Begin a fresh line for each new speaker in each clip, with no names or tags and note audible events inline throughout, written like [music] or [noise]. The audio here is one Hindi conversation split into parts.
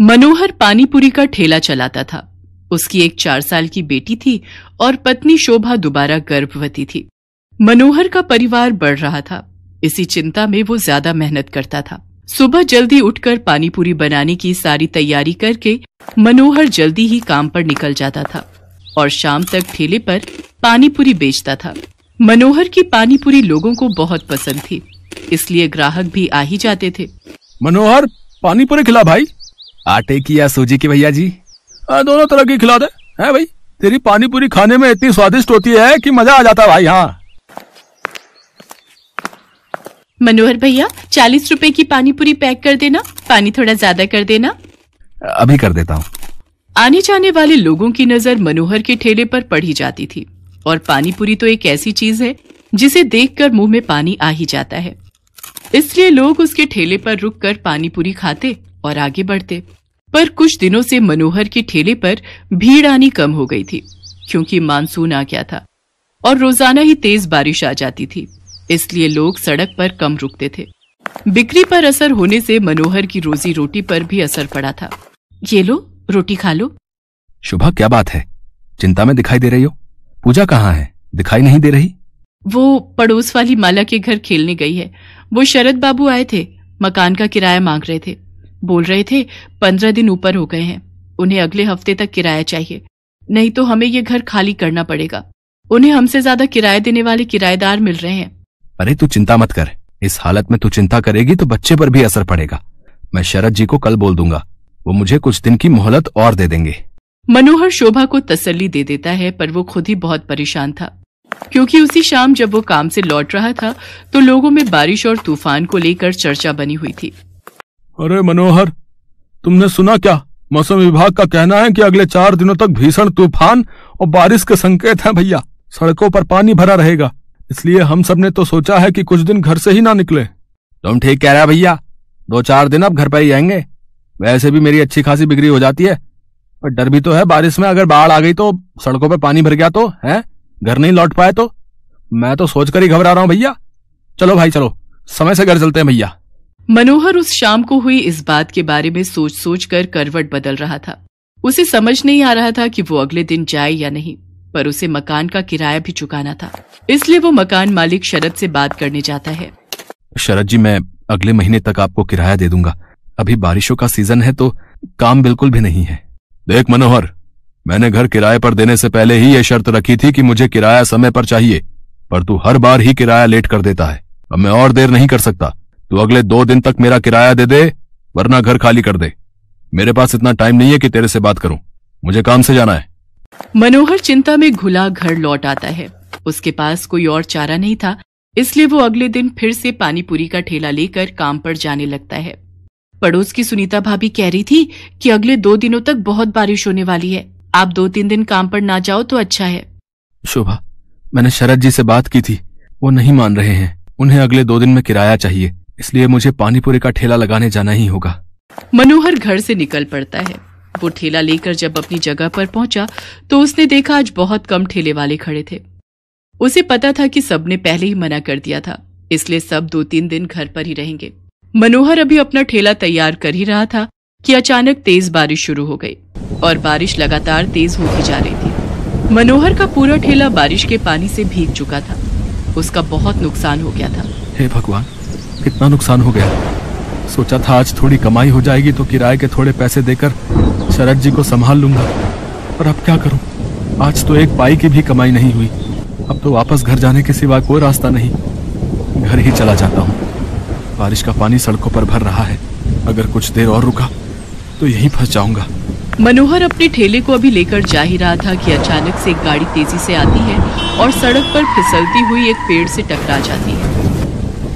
मनोहर पानीपुरी का ठेला चलाता था उसकी एक चार साल की बेटी थी और पत्नी शोभा दोबारा गर्भवती थी मनोहर का परिवार बढ़ रहा था इसी चिंता में वो ज्यादा मेहनत करता था सुबह जल्दी उठकर पानीपुरी बनाने की सारी तैयारी करके मनोहर जल्दी ही काम पर निकल जाता था और शाम तक ठेले पर पानीपुरी बेचता था मनोहर की पानीपुरी लोगों को बहुत पसंद थी इसलिए ग्राहक भी आ ही जाते थे
मनोहर पानीपुरी खिला भाई आटे की या सूजी की भैया जी आ, हाँ, दोनों तरह की खिला दे है भाई तेरी पानी पूरी खाने में इतनी स्वादिष्ट होती है कि मजा आ जाता है भाई हाँ
मनोहर भैया चालीस रुपए की पानी पूरी पैक कर देना पानी थोड़ा ज्यादा कर देना
अभी कर देता हूँ
आने जाने वाले लोगों की नजर मनोहर के ठेले पर पड़ी जाती थी और पानी पूरी तो एक ऐसी चीज है जिसे देखकर मुंह में पानी आ ही जाता है इसलिए लोग उसके ठेले पर रुककर पानी पूरी खाते और आगे बढ़ते पर कुछ दिनों से मनोहर के ठेले पर भीड़ आनी कम हो गई थी क्योंकि मानसून आ गया था और रोजाना ही तेज बारिश आ जाती थी इसलिए लोग सड़क पर कम रुकते थे बिक्री पर असर होने से मनोहर की रोजी रोटी पर भी असर पड़ा था ये लो रोटी खा लो
शुभा क्या बात है चिंता में दिखाई दे रही हो पूजा कहाँ है दिखाई नहीं दे रही वो
पड़ोस वाली माला के घर खेलने गई है वो शरद बाबू आए थे मकान का किराया मांग रहे थे बोल रहे थे पंद्रह दिन ऊपर हो गए हैं उन्हें अगले हफ्ते तक किराया चाहिए नहीं तो हमें ये घर खाली करना पड़ेगा उन्हें हमसे ज्यादा किराया देने वाले किराएदार मिल रहे हैं
अरे तू चिंता मत कर इस हालत में तू चिंता करेगी तो बच्चे पर भी असर पड़ेगा मैं शरद जी को कल बोल दूंगा वो मुझे कुछ दिन की मोहलत और दे देंगे
मनोहर शोभा को तसल्ली दे देता है पर वो खुद ही बहुत परेशान था क्योंकि उसी शाम जब वो काम से लौट रहा था तो लोगों में बारिश और तूफान को लेकर चर्चा बनी हुई थी
अरे मनोहर तुमने सुना क्या मौसम विभाग का कहना है कि अगले चार दिनों तक भीषण तूफान और बारिश के संकेत हैं भैया सड़कों पर पानी भरा रहेगा इसलिए हम सब ने तो सोचा है कि कुछ दिन घर से ही ना निकले तुम ठीक कह रहे हो भैया दो चार दिन अब घर पर ही आएंगे वैसे भी मेरी अच्छी खासी बिक्री हो जाती है पर डर भी तो है बारिश में अगर बाढ़ आ गई तो सड़कों पर पानी भर गया तो है घर नहीं लौट पाए तो मैं तो सोचकर ही घबरा रहा हूँ भैया चलो भाई चलो समय से घर चलते हैं भैया
मनोहर उस शाम को हुई इस बात के बारे में सोच सोच कर करवट बदल रहा था उसे समझ नहीं आ रहा था कि वो अगले दिन जाए या नहीं पर उसे मकान का किराया भी चुकाना था इसलिए वो मकान मालिक शरद से बात करने जाता है
शरद जी मैं अगले महीने तक आपको किराया दे दूंगा अभी बारिशों का सीजन है तो काम बिल्कुल भी नहीं है देख मनोहर मैंने घर किराए पर देने से पहले ही ये शर्त रखी थी कि मुझे किराया समय पर चाहिए पर तू हर बार ही किराया लेट कर देता है अब मैं और देर नहीं कर सकता तू तो अगले दो दिन तक मेरा किराया दे दे वरना घर खाली कर दे मेरे पास इतना टाइम नहीं है कि तेरे से बात करूं मुझे काम से जाना है
मनोहर चिंता में घुला घर लौट आता है उसके पास कोई और चारा नहीं था इसलिए वो अगले दिन फिर से पानीपुरी का ठेला लेकर काम पर जाने लगता है पड़ोस की सुनीता भाभी कह रही थी कि अगले दो दिनों तक बहुत बारिश होने वाली है आप दो तीन दिन काम पर ना जाओ तो अच्छा है
शोभा मैंने शरद जी से बात की थी वो नहीं मान रहे हैं उन्हें अगले दो दिन में किराया चाहिए इसलिए मुझे पानीपुरी का ठेला लगाने जाना ही होगा
मनोहर घर से निकल पड़ता है वो ठेला लेकर जब अपनी जगह पर पहुंचा तो उसने देखा आज बहुत कम ठेले वाले खड़े थे उसे पता था कि सबने पहले ही मना कर दिया था इसलिए सब दो तीन दिन घर पर ही रहेंगे मनोहर अभी अपना ठेला तैयार कर ही रहा था कि अचानक तेज बारिश शुरू हो गई और बारिश लगातार तेज होती जा रही थी मनोहर का पूरा ठेला बारिश के पानी से भीग चुका था उसका बहुत नुकसान हो गया था
हे भगवान कितना नुकसान हो गया सोचा था आज थोड़ी कमाई हो जाएगी तो किराए के थोड़े पैसे देकर शरद जी को संभाल लूंगा पर अब क्या करूं? आज तो एक पाई की भी कमाई नहीं हुई अब तो वापस घर जाने के सिवा कोई रास्ता नहीं घर ही चला जाता हूं बारिश का पानी सड़कों पर भर रहा है अगर कुछ देर और रुका तो यही फंस जाऊंगा
मनोहर अपने ठेले को अभी लेकर जा ही रहा था कि अचानक से एक गाड़ी तेजी से आती है और सड़क पर फिसलती हुई एक पेड़ से टकरा जाती है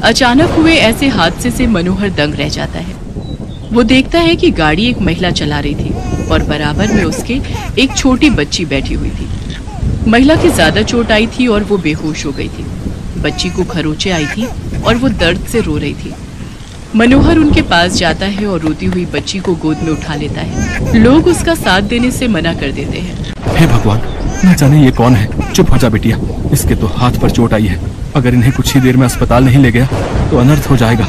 अचानक हुए ऐसे हादसे से मनोहर दंग रह जाता है वो देखता है कि गाड़ी एक महिला चला रही थी और बराबर में उसके एक छोटी बच्ची बैठी हुई थी महिला की ज्यादा चोट आई थी और वो बेहोश हो गई थी बच्ची को खरोचे आई थी और वो दर्द से रो रही थी मनोहर उनके पास जाता है और रोती हुई बच्ची को गोद में उठा लेता है लोग उसका साथ देने से मना कर देते हैं
हे भगवान न जाने ये कौन है चुप हो जा बेटिया इसके तो हाथ पर चोट आई है अगर इन्हें कुछ ही देर में अस्पताल नहीं ले गया तो अनर्थ हो जाएगा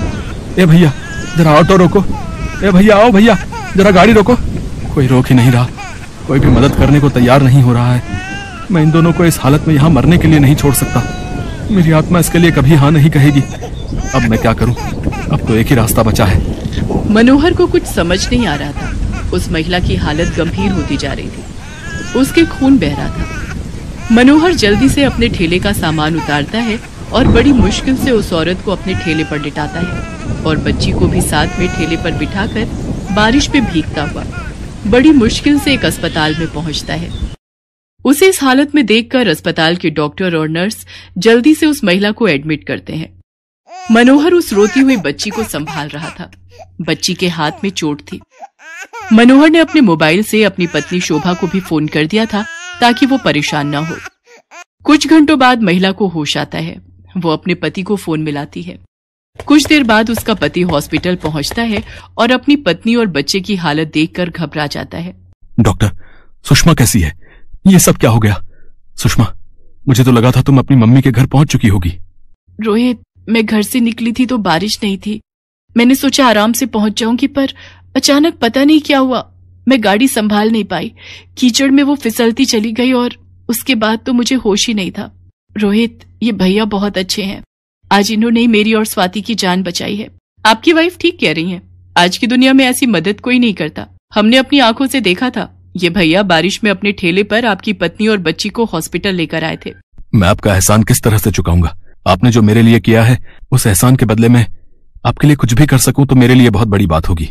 ए भैया जरा ऑटो रोको ए भैया आओ भैया जरा गाड़ी रोको कोई रोक ही नहीं रहा कोई भी मदद करने को तैयार नहीं हो रहा है मैं इन दोनों को इस हालत में यहाँ मरने के लिए नहीं छोड़ सकता मेरी आत्मा इसके लिए कभी हाँ नहीं कहेगी अब मैं क्या करूँ अब तो एक ही रास्ता बचा है
मनोहर को कुछ समझ नहीं आ रहा था उस महिला की हालत गंभीर होती जा रही थी उसके खून बह रहा था मनोहर जल्दी से अपने ठेले का सामान उतारता है और बड़ी मुश्किल से उस औरत को अपने ठेले पर लिटाता है और बच्ची को भी साथ में ठेले पर बिठाकर बारिश में भीगता हुआ बड़ी मुश्किल से एक अस्पताल में पहुंचता है उसे इस हालत में देखकर अस्पताल के डॉक्टर और नर्स जल्दी से उस महिला को एडमिट करते हैं मनोहर उस रोती हुई बच्ची को संभाल रहा था बच्ची के हाथ में चोट थी मनोहर ने अपने मोबाइल से अपनी पत्नी शोभा को भी फोन कर दिया था ताकि वो परेशान न हो कुछ घंटों बाद महिला को होश आता है वो अपने पति को फोन मिलाती है कुछ देर बाद उसका पति हॉस्पिटल पहुंचता है और अपनी पत्नी और बच्चे की हालत देखकर घबरा जाता है
डॉक्टर सुषमा कैसी है ये सब क्या हो गया सुषमा मुझे तो लगा था तुम अपनी मम्मी के घर पहुंच चुकी होगी
रोहित मैं घर से निकली थी तो बारिश नहीं थी मैंने सोचा आराम से पहुंच जाऊंगी पर अचानक पता नहीं क्या हुआ मैं गाड़ी संभाल नहीं पाई कीचड़ में वो फिसलती चली गई और उसके बाद तो मुझे होश ही नहीं था रोहित ये भैया बहुत अच्छे हैं आज इन्होंने मेरी और स्वाति की जान बचाई है आपकी वाइफ ठीक कह रही हैं। आज की दुनिया में ऐसी मदद कोई नहीं करता हमने अपनी आंखों से देखा था ये भैया बारिश में अपने ठेले पर आपकी पत्नी और बच्ची को हॉस्पिटल लेकर आए थे
मैं आपका एहसान किस तरह से चुकाऊंगा आपने जो मेरे लिए किया है उस एहसान के बदले में आपके लिए कुछ भी कर सकूं तो मेरे लिए बहुत बड़ी बात होगी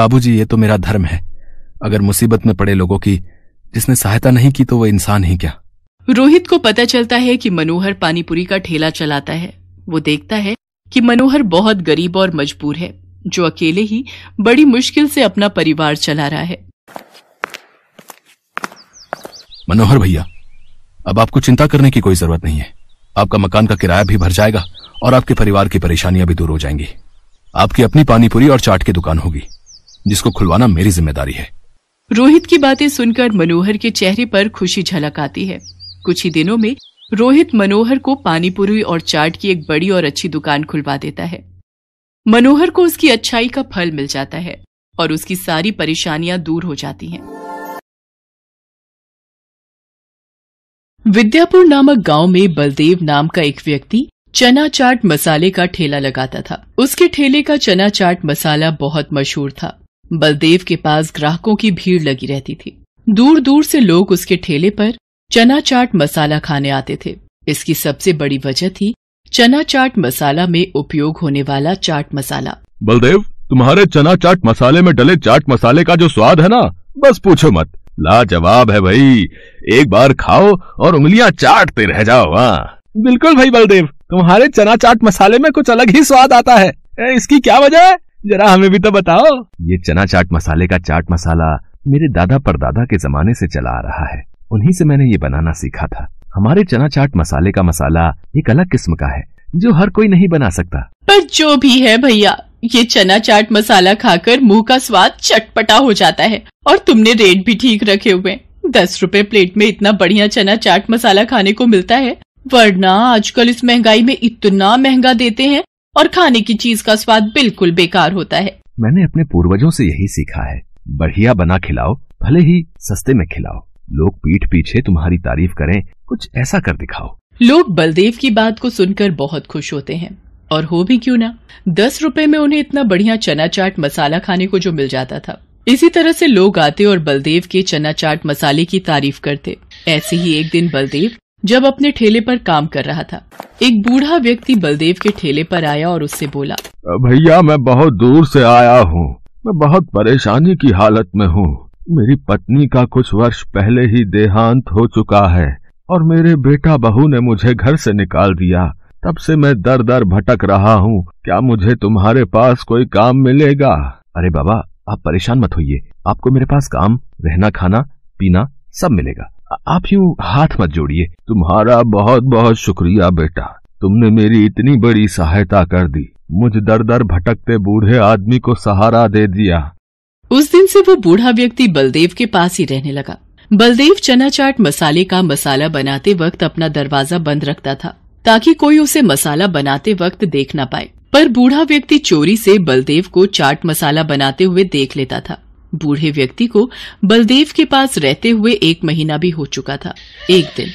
बाबू ये तो मेरा धर्म है अगर मुसीबत में पड़े लोगों की जिसने सहायता नहीं की तो वो इंसान ही क्या
रोहित को पता चलता है कि मनोहर पानीपुरी का ठेला चलाता है वो देखता है कि मनोहर बहुत गरीब और मजबूर है जो अकेले ही बड़ी मुश्किल से अपना परिवार चला रहा है
मनोहर भैया अब आपको चिंता करने की कोई जरूरत नहीं है आपका मकान का किराया भी भर जाएगा और आपके परिवार की परेशानियां भी दूर हो जाएंगी आपकी अपनी पानीपुरी और चाट की दुकान होगी जिसको खुलवाना मेरी जिम्मेदारी है
रोहित की बातें सुनकर मनोहर के चेहरे पर खुशी झलक आती है कुछ ही दिनों में रोहित मनोहर को पानीपुरी और चाट की एक बड़ी और अच्छी दुकान खुलवा देता है मनोहर को उसकी अच्छाई का फल मिल जाता है और उसकी सारी परेशानियां दूर हो जाती हैं विद्यापुर नामक गांव में बलदेव नाम का एक व्यक्ति चना चाट मसाले का ठेला लगाता था उसके ठेले का चना चाट मसाला बहुत मशहूर था बलदेव के पास ग्राहकों की भीड़ लगी रहती थी दूर दूर से लोग उसके ठेले पर चना चाट मसाला खाने आते थे इसकी सबसे बड़ी वजह थी चना चाट मसाला में उपयोग होने वाला चाट मसाला
बलदेव तुम्हारे चना चाट मसाले में डले चाट मसाले का जो स्वाद है ना बस पूछो मत लाजवाब है भाई एक बार खाओ और उंगलियां चाटते रह जाओ हाँ बिल्कुल भाई बलदेव तुम्हारे चना चाट मसाले में कुछ अलग ही स्वाद आता है इसकी क्या वजह है जरा हमें भी तो बताओ ये चना चाट मसाले का चाट मसाला मेरे दादा परदादा के जमाने से चला आ रहा है उन्हीं से मैंने ये बनाना सीखा था हमारे चना चाट मसाले का मसाला एक अलग किस्म का है जो हर कोई नहीं बना सकता
पर जो भी है भैया ये चना चाट मसाला खाकर मुंह का स्वाद चटपटा हो जाता है और तुमने रेट भी ठीक रखे हुए दस रुपए प्लेट में इतना बढ़िया चना चाट मसाला खाने को मिलता है वरना आजकल इस महंगाई में इतना महंगा देते हैं और खाने की चीज का स्वाद बिल्कुल बेकार होता है
मैंने अपने पूर्वजों से यही सीखा है बढ़िया बना खिलाओ भले ही सस्ते में खिलाओ लोग पीठ पीछे तुम्हारी तारीफ करें कुछ ऐसा कर दिखाओ
लोग बलदेव की बात को सुनकर बहुत खुश होते हैं और हो भी क्यों ना दस रुपए में उन्हें इतना बढ़िया चना चाट मसाला खाने को जो मिल जाता था इसी तरह से लोग आते और बलदेव के चना चाट मसाले की तारीफ करते ऐसे ही एक दिन बलदेव जब अपने ठेले पर काम कर रहा था एक बूढ़ा व्यक्ति बलदेव के ठेले पर आया और उससे बोला
भैया मैं बहुत दूर से आया हूँ मैं बहुत परेशानी की हालत में हूँ मेरी पत्नी का कुछ वर्ष पहले ही देहांत हो चुका है और मेरे बेटा बहू ने मुझे घर से निकाल दिया तब से मैं दर दर भटक रहा हूँ क्या मुझे तुम्हारे पास कोई काम मिलेगा अरे बाबा आप परेशान मत होइए आपको मेरे पास काम रहना खाना पीना सब मिलेगा आप यू हाथ मत जोड़िए तुम्हारा बहुत बहुत शुक्रिया बेटा तुमने मेरी इतनी बड़ी सहायता कर दी मुझ दर दर भटकते बूढ़े आदमी को सहारा दे दिया
उस दिन से वो बूढ़ा व्यक्ति बलदेव के पास ही रहने लगा बलदेव चना चाट मसाले का मसाला बनाते वक्त अपना दरवाजा बंद रखता था ताकि कोई उसे मसाला बनाते वक्त देख ना पाए पर बूढ़ा व्यक्ति चोरी से बलदेव को चाट मसाला बनाते हुए देख लेता था बूढ़े व्यक्ति को बलदेव के पास रहते हुए एक महीना भी हो चुका था एक दिन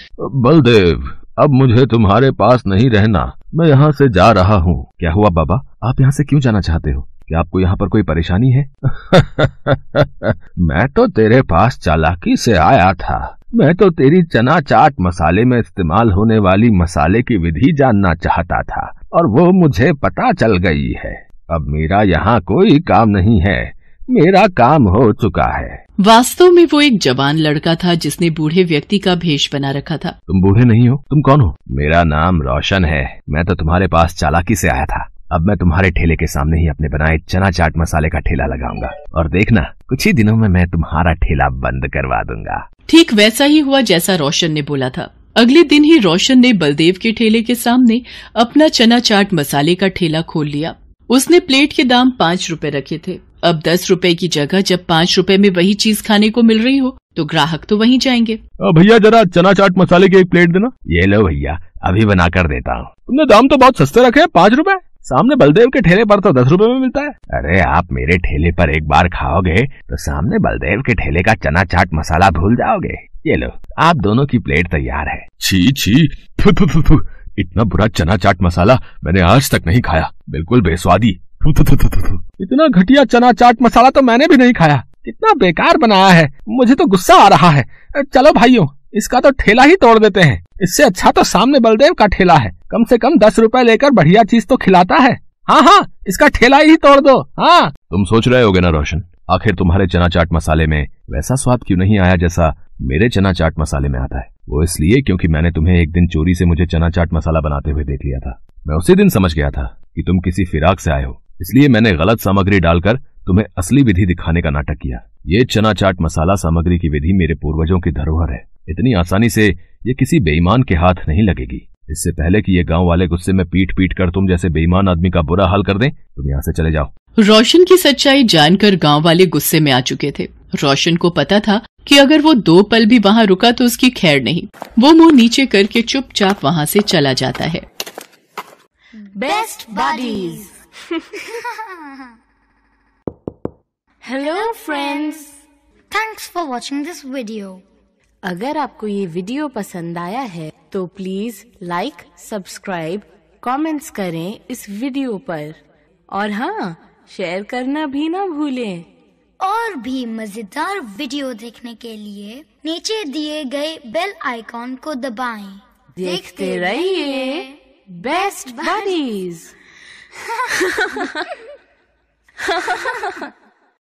बलदेव अब मुझे तुम्हारे पास नहीं रहना मैं यहाँ से जा रहा हूँ क्या हुआ बाबा आप यहाँ से क्यों जाना चाहते हो क्या आपको यहाँ पर कोई परेशानी है [laughs] मैं तो तेरे पास चालाकी से आया था मैं तो तेरी चना चाट मसाले में इस्तेमाल होने वाली मसाले की विधि जानना चाहता था और वो मुझे पता चल गई है अब मेरा यहाँ कोई काम नहीं है मेरा काम हो चुका है वास्तव
में वो एक जवान लड़का था जिसने बूढ़े व्यक्ति का भेष बना रखा था
तुम बूढ़े नहीं हो तुम कौन हो मेरा नाम रोशन है मैं तो तुम्हारे पास चालाकी से आया था अब मैं तुम्हारे ठेले के सामने ही अपने बनाए चना चाट मसाले का ठेला लगाऊंगा और देखना कुछ ही दिनों में मैं तुम्हारा ठेला बंद करवा दूंगा
ठीक वैसा ही हुआ जैसा रोशन ने बोला था अगले दिन ही रोशन ने बलदेव के ठेले के सामने अपना चना चाट मसाले का ठेला खोल लिया उसने प्लेट के दाम पाँच रूपए रखे थे अब दस रूपए की जगह जब पाँच रूपए में वही चीज खाने को मिल रही हो तो ग्राहक तो वहीं जाएंगे
भैया जरा चना चाट मसाले की एक प्लेट देना ये लो भैया अभी बना कर देता हूँ तुमने दाम तो बहुत सस्ते रखे हैं पाँच रूपए सामने बलदेव के ठेले पर तो दस रुपए में मिलता है अरे आप मेरे ठेले पर एक बार खाओगे तो सामने बलदेव के ठेले का चना चाट मसाला भूल जाओगे ये लो आप दोनों की प्लेट तैयार है छी छी इतना बुरा चना चाट मसाला मैंने आज तक नहीं खाया बिल्कुल बेस्वादी इतना घटिया चना चाट मसाला तो मैंने भी नहीं खाया इतना बेकार बनाया है मुझे तो गुस्सा आ रहा है चलो भाइयों इसका तो ठेला ही तोड़ देते हैं इससे अच्छा तो सामने बलदेव का ठेला है कम से कम दस रुपए लेकर बढ़िया चीज तो खिलाता है हाँ हाँ इसका ठेला ही तोड़ दो हाँ तुम सोच रहे होगे ना रोशन आखिर तुम्हारे चना चाट मसाले में वैसा स्वाद क्यों नहीं आया जैसा मेरे चना चाट मसाले में आता है वो इसलिए क्योंकि मैंने तुम्हें एक दिन चोरी से मुझे चना चाट मसाला बनाते हुए देख लिया था मैं उसी दिन समझ गया था कि तुम किसी फिराक से आए हो इसलिए मैंने गलत सामग्री डालकर तुम्हें असली विधि दिखाने का नाटक किया ये चना चाट मसाला सामग्री की विधि मेरे पूर्वजों की धरोहर है इतनी आसानी से ये किसी बेईमान के हाथ नहीं लगेगी इससे पहले कि ये गांव वाले गुस्से में पीट पीट कर तुम जैसे बेईमान आदमी का बुरा हाल कर दें तुम यहाँ से चले जाओ
रोशन की सच्चाई जानकर गांव वाले गुस्से में आ चुके थे रोशन को पता था कि अगर वो दो पल भी वहाँ रुका तो उसकी खैर नहीं वो मुंह नीचे करके चुपचाप वहाँ से चला जाता है best buddies hello friends thanks for watching this video अगर आपको ये वीडियो पसंद आया है तो प्लीज लाइक सब्सक्राइब कमेंट्स करें इस वीडियो पर और हाँ शेयर करना भी ना भूलें
और भी मजेदार वीडियो देखने के लिए नीचे दिए गए बेल आइकॉन को दबाएं।
देखते रहिए बेस्ट बडीज [laughs] [laughs]